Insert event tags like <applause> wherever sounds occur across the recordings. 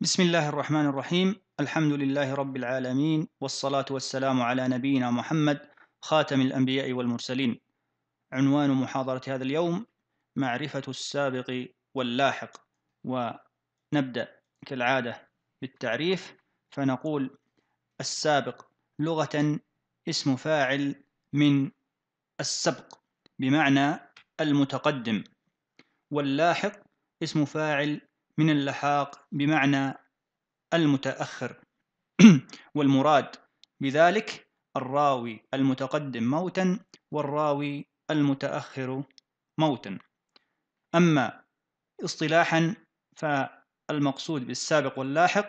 بسم الله الرحمن الرحيم الحمد لله رب العالمين والصلاة والسلام على نبينا محمد خاتم الأنبياء والمرسلين عنوان محاضرة هذا اليوم معرفة السابق واللاحق ونبدأ كالعادة بالتعريف فنقول السابق لغة اسم فاعل من السبق بمعنى المتقدم واللاحق اسم فاعل من اللحاق بمعنى المتأخر <clears throat> والمراد بذلك الراوي المتقدم موتا والراوي المتأخر موتا أما اصطلاحا فالمقصود بالسابق واللاحق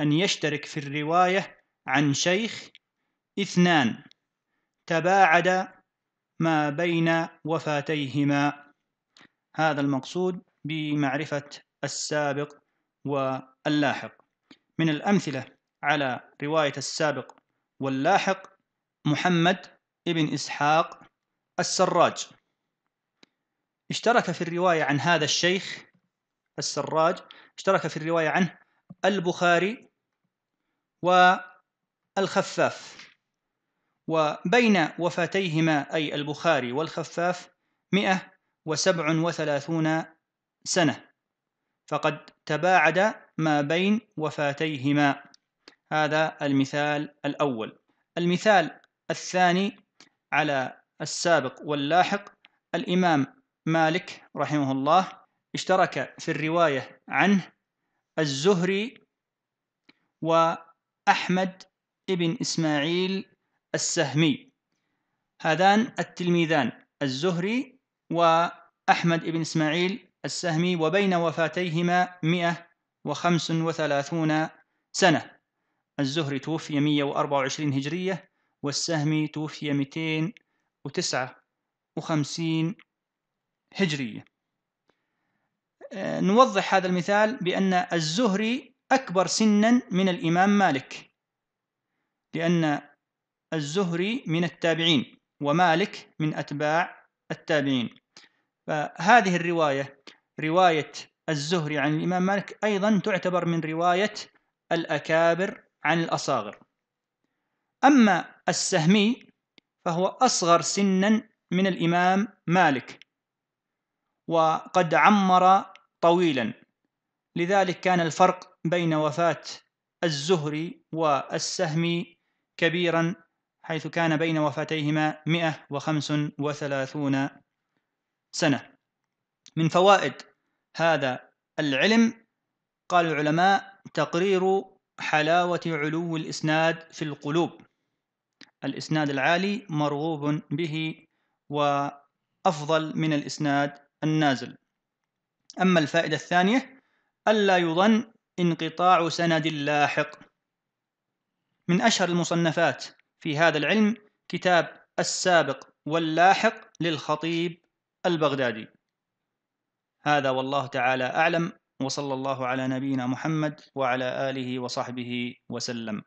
أن يشترك في الرواية عن شيخ اثنان تباعد ما بين وفاتيهما هذا المقصود بمعرفة السابق واللاحق من الأمثلة على رواية السابق واللاحق محمد ابن إسحاق السراج اشترك في الرواية عن هذا الشيخ السراج اشترك في الرواية عنه البخاري والخفاف وبين وفاتيهما أي البخاري والخفاف 137 سنة فقد تباعد ما بين وفاتيهما هذا المثال الأول المثال الثاني على السابق واللاحق الإمام مالك رحمه الله اشترك في الرواية عنه الزهري وأحمد ابن إسماعيل السهمي هذان التلميذان الزهري وأحمد ابن إسماعيل السهم وبين وفاتيهما 135 سنة الزهري توفي 124 هجرية والسهمي توفي 259 هجرية آه، نوضح هذا المثال بأن الزهري أكبر سنا من الإمام مالك لأن الزهري من التابعين ومالك من أتباع التابعين فهذه الرواية رواية الزهري عن الإمام مالك أيضا تعتبر من رواية الأكابر عن الأصاغر أما السهمي فهو أصغر سنا من الإمام مالك وقد عمر طويلا لذلك كان الفرق بين وفاة الزهري والسهمي كبيرا حيث كان بين وفاتيهما 135 سنة من فوائد هذا العلم قال العلماء تقرير حلاوة علو الإسناد في القلوب الإسناد العالي مرغوب به وأفضل من الإسناد النازل أما الفائدة الثانية ألا يظن انقطاع سند لاحق من أشهر المصنفات في هذا العلم كتاب السابق واللاحق للخطيب البغدادي هذا والله تعالى أعلم وصلى الله على نبينا محمد وعلى آله وصحبه وسلم